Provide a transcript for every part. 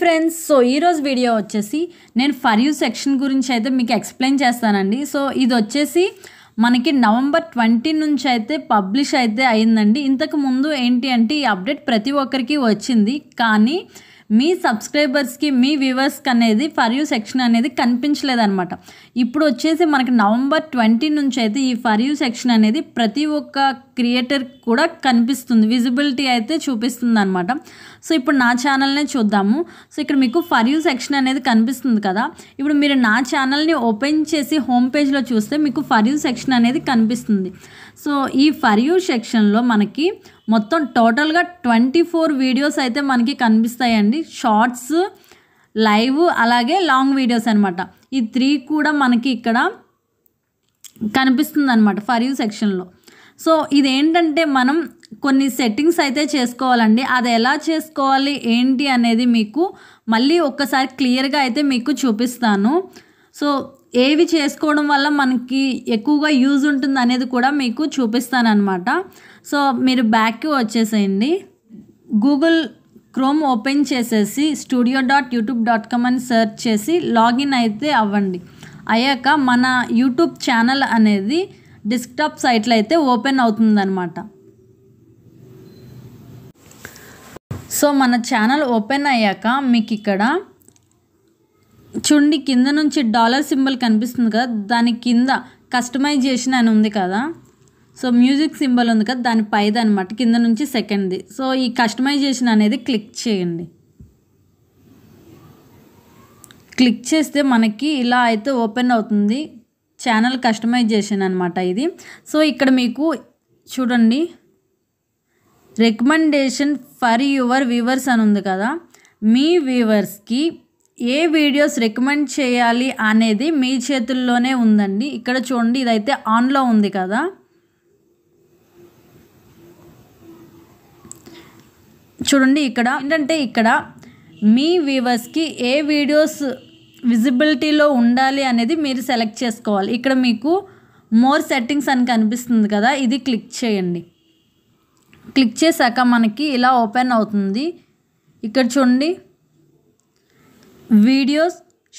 friends so ఈరోజు video వచ్చేసి నేను ఫర్ యూ సెక్షన్ గురించి అయితే మీకు ఎక్స్ప్లెయిన్ చేస్తానండి సో ఇది వచ్చేసి మనకి నవంబర్ ట్వంటీ నుంచి అయితే పబ్లిష్ అయితే అయిందండి ఇంతకు ముందు ఏంటి అంటే ఈ అప్డేట్ ప్రతి ఒక్కరికి వచ్చింది కానీ మీ సబ్స్క్రైబర్స్కి మీ వ్యూవర్స్కి అనేది ఫర్ యూ సెక్షన్ అనేది అనమాట ఇప్పుడు వచ్చేసి మనకి నవంబర్ ట్వంటీ నుంచి అయితే ఈ ఫర్ యూ సెక్షన్ అనేది ప్రతి ఒక్క క్రియేటర్ కూడా కనిపిస్తుంది విజిబిలిటీ అయితే చూపిస్తుంది అనమాట సో ఇప్పుడు నా ఛానల్నే చూద్దాము సో ఇక్కడ మీకు ఫర్ యూ సెక్షన్ అనేది కనిపిస్తుంది కదా ఇప్పుడు మీరు నా ఛానల్ని ఓపెన్ చేసి హోమ్ పేజ్లో చూస్తే మీకు ఫర్ యూ సెక్షన్ అనేది కనిపిస్తుంది సో ఈ ఫర్ యూ సెక్షన్లో మనకి మొత్తం టోటల్గా ట్వంటీ ఫోర్ వీడియోస్ అయితే మనకి కనిపిస్తాయండి షార్ట్స్ లైవ్ అలాగే లాంగ్ వీడియోస్ అనమాట ఈ త్రీ కూడా మనకి ఇక్కడ కనిపిస్తుంది అనమాట ఫర్ యూ సెక్షన్లో సో ఇదేంటంటే మనం కొన్ని సెట్టింగ్స్ అయితే చేసుకోవాలండి అది ఎలా చేసుకోవాలి ఏంటి అనేది మీకు మళ్ళీ ఒక్కసారి క్లియర్గా అయితే మీకు చూపిస్తాను సో ఏవి చేసుకోవడం వల్ల మనకి ఎక్కువగా యూజ్ ఉంటుంది అనేది కూడా మీకు చూపిస్తాను అనమాట సో మీరు బ్యాక్కి వచ్చేసేయండి గూగుల్ క్రోమ్ ఓపెన్ చేసేసి studio dot YouTube dot com అని సెర్చ్ చేసి లాగిన్ అయితే అవ్వండి అయ్యాక మన యూట్యూబ్ ఛానల్ అనేది డిస్క్టాప్ సైట్లో అయితే ఓపెన్ అవుతుందన్నమాట సో మన ఛానల్ ఓపెన్ అయ్యాక మీకు ఇక్కడ చూడండి కింద నుంచి డాలర్ సింబల్ కనిపిస్తుంది కదా దాని కింద కస్టమైజేషన్ అని ఉంది కదా సో మ్యూజిక్ సింబల్ ఉంది కదా దాని పైది అనమాట కింద నుంచి సెకండ్ది సో ఈ కస్టమైజేషన్ అనేది క్లిక్ చేయండి క్లిక్ చేస్తే మనకి ఇలా అయితే ఓపెన్ అవుతుంది ఛానల్ కస్టమైజేషన్ అనమాట ఇది సో ఇక్కడ మీకు చూడండి రికమెండేషన్ ఫర్ యువర్ వ్యూవర్స్ అని ఉంది కదా మీ వ్యూవర్స్కి ఏ వీడియోస్ రికమెండ్ చేయాలి అనేది మీ చేతుల్లోనే ఉందండి ఇక్కడ చూడండి ఇదైతే ఆన్లో ఉంది కదా చూడండి ఇక్కడ ఏంటంటే ఇక్కడ మీ వ్యూవర్స్కి ఏ వీడియోస్ విజిబిలిటీలో ఉండాలి అనేది మీరు సెలెక్ట్ చేసుకోవాలి ఇక్కడ మీకు మోర్ సెట్టింగ్స్ అని కనిపిస్తుంది కదా ఇది క్లిక్ చేయండి క్లిక్ చేశాక మనకి ఇలా ఓపెన్ అవుతుంది ఇక్కడ చూడండి వీడియోస్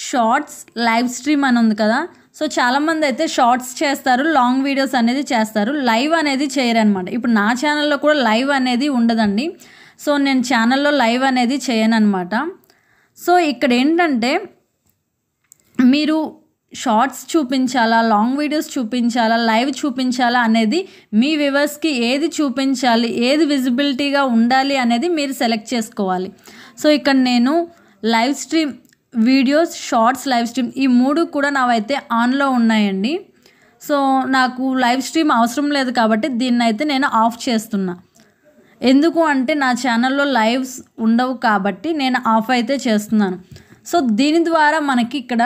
షార్ట్స్ లైవ్ స్ట్రీమ్ అని ఉంది కదా సో చాలామంది అయితే షార్ట్స్ చేస్తారు లాంగ్ వీడియోస్ అనేది చేస్తారు లైవ్ అనేది చేయరనమాట ఇప్పుడు నా ఛానల్లో కూడా లైవ్ అనేది ఉండదండి సో నేను ఛానల్లో లైవ్ అనేది చేయను అనమాట సో ఇక్కడ ఏంటంటే మీరు షార్ట్స్ చూపించాలా లాంగ్ వీడియోస్ చూపించాలా లైవ్ చూపించాలా అనేది మీ వ్యూవర్స్కి ఏది చూపించాలి ఏది విజిబిలిటీగా ఉండాలి అనేది మీరు సెలెక్ట్ చేసుకోవాలి సో ఇక్కడ నేను live stream videos shorts live stream ఈ మూడు కూడా నావైతే ఆన్లో ఉన్నాయండి సో నాకు లైవ్ స్ట్రీమ్ అవసరం లేదు కాబట్టి దీన్ని అయితే నేను ఆఫ్ చేస్తున్నా ఎందుకు అంటే నా ఛానల్లో లైవ్స్ ఉండవు కాబట్టి నేను ఆఫ్ అయితే చేస్తున్నాను సో దీని ద్వారా మనకి ఇక్కడ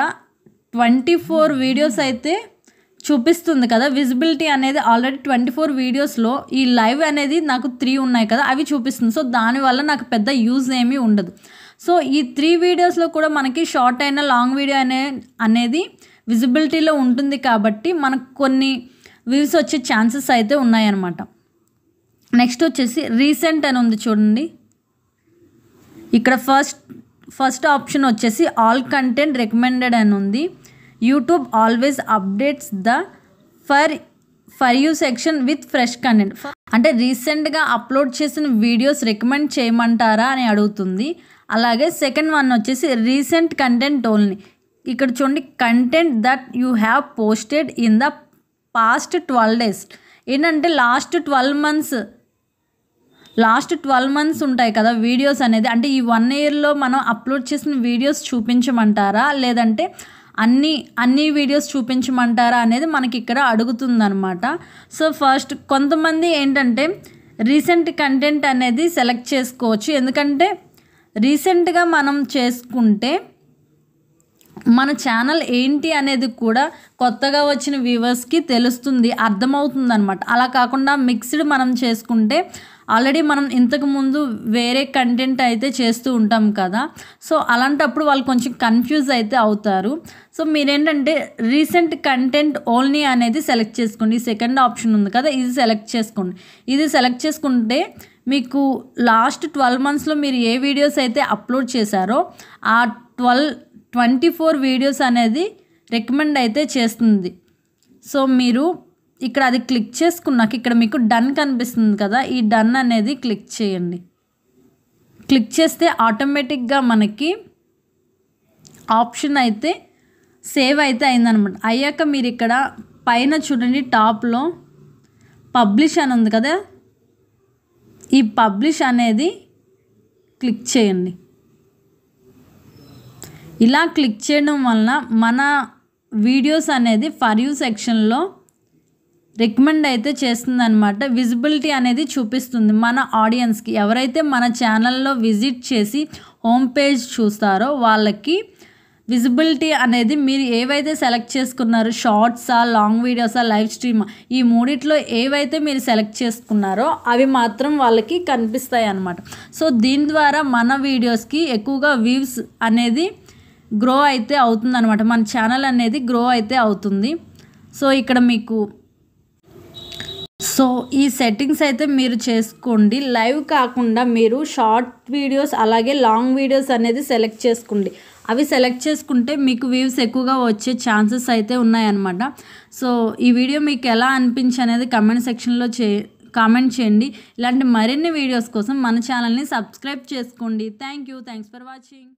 ట్వంటీ ఫోర్ వీడియోస్ అయితే చూపిస్తుంది కదా విజిబిలిటీ అనేది ఆల్రెడీ ట్వంటీ ఫోర్ వీడియోస్లో ఈ లైవ్ అనేది నాకు త్రీ ఉన్నాయి కదా అవి చూపిస్తుంది సో దానివల్ల నాకు పెద్ద యూజ్ ఏమీ ఉండదు సో ఈ త్రీ వీడియోస్లో కూడా మనకి షార్ట్ అయిన లాంగ్ వీడియో అనే అనేది విజిబిలిటీలో ఉంటుంది కాబట్టి మనకు కొన్ని వ్యూస్ వచ్చే ఛాన్సెస్ అయితే ఉన్నాయన్నమాట నెక్స్ట్ వచ్చేసి రీసెంట్ అని ఉంది చూడండి ఇక్కడ ఫస్ట్ ఫస్ట్ ఆప్షన్ వచ్చేసి ఆల్ కంటెంట్ రికమెండెడ్ అని ఉంది YouTube always updates the for for you section with fresh content అంటే రీసెంట్గా అప్లోడ్ చేసిన వీడియోస్ రికమెండ్ చేయమంటారా అని అడుగుతుంది అలాగే సెకండ్ వన్ వచ్చేసి రీసెంట్ కంటెంట్ ఓన్లీ ఇక్కడ చూడండి content that you have posted in the past twelve days ఏంటంటే last twelve months last twelve months ఉంటాయి కదా వీడియోస్ అనేది అంటే ఈ వన్ ఇయర్లో మనం అప్లోడ్ చేసిన వీడియోస్ చూపించమంటారా లేదంటే అన్ని అన్ని వీడియోస్ చూపించమంటారా అనేది మనకి ఇక్కడ అడుగుతుందనమాట సో ఫస్ట్ కొంతమంది ఏంటంటే రీసెంట్ కంటెంట్ అనేది సెలెక్ట్ చేసుకోవచ్చు ఎందుకంటే రీసెంట్గా మనం చేసుకుంటే మన ఛానల్ ఏంటి అనేది కూడా కొత్తగా వచ్చిన వ్యూవర్స్కి తెలుస్తుంది అర్థమవుతుంది అనమాట అలా కాకుండా మిక్స్డ్ మనం చేసుకుంటే ఆల్రెడీ మనం ఇంతకుముందు వేరే కంటెంట్ అయితే చేస్తూ ఉంటాం కదా సో అలాంటప్పుడు వాళ్ళు కొంచెం కన్ఫ్యూజ్ అయితే అవుతారు సో మీరేంటంటే రీసెంట్ కంటెంట్ ఓన్లీ అనేది సెలెక్ట్ చేసుకోండి సెకండ్ ఆప్షన్ ఉంది కదా ఇది సెలెక్ట్ చేసుకోండి ఇది సెలెక్ట్ చేసుకుంటే మీకు లాస్ట్ ట్వెల్వ్ మంత్స్లో మీరు ఏ వీడియోస్ అయితే అప్లోడ్ చేశారో ఆ ట్వెల్వ్ ట్వంటీ ఫోర్ వీడియోస్ అనేది రికమెండ్ అయితే చేస్తుంది సో మీరు ఇక్కడ అది క్లిక్ చేసుకున్నాక ఇక్కడ మీకు డన్ కనిపిస్తుంది కదా ఈ డన్ అనేది క్లిక్ చేయండి క్లిక్ చేస్తే ఆటోమేటిక్గా మనకి ఆప్షన్ అయితే సేవ్ అయితే అయిందనమాట అయ్యాక మీరు ఇక్కడ పైన చూడండి టాప్లో పబ్లిష్ అని ఉంది కదా ఈ పబ్లిష్ అనేది క్లిక్ చేయండి ఇలా క్లిక్ చేయడం వలన మన వీడియోస్ అనేది ఫర్ యూ సెక్షన్లో రికమెండ్ అయితే చేస్తుంది అనమాట విజిబిలిటీ అనేది చూపిస్తుంది మన ఆడియన్స్కి ఎవరైతే మన ఛానల్లో విజిట్ చేసి హోమ్ పేజ్ చూస్తారో వాళ్ళకి విజిబిలిటీ అనేది మీరు ఏవైతే సెలెక్ట్ చేసుకున్నారో షార్ట్సా లాంగ్ వీడియోసా లైవ్ స్ట్రీమ్ ఈ మూడిట్లో ఏవైతే మీరు సెలెక్ట్ చేసుకున్నారో అవి మాత్రం వాళ్ళకి కనిపిస్తాయి అన్నమాట సో దీని ద్వారా మన వీడియోస్కి ఎక్కువగా వ్యూస్ అనేది గ్రో అయితే అవుతుంది అనమాట మన ఛానల్ అనేది గ్రో అయితే అవుతుంది సో ఇక్కడ మీకు సో ఈ సెట్టింగ్స్ అయితే మీరు చేసుకోండి లైవ్ కాకుండా మీరు షార్ట్ వీడియోస్ అలాగే లాంగ్ వీడియోస్ అనేది సెలెక్ట్ చేసుకోండి అవి సెలెక్ట్ చేసుకుంటే మీకు వ్యూస్ ఎక్కువగా వచ్చే ఛాన్సెస్ అయితే ఉన్నాయన్నమాట సో ఈ వీడియో మీకు ఎలా అనిపించి అనేది కమెంట్ సెక్షన్లో చే కామెంట్ చేయండి ఇలాంటి మరిన్ని వీడియోస్ కోసం మన ఛానల్ని సబ్స్క్రైబ్ చేసుకోండి thank you thanks for watching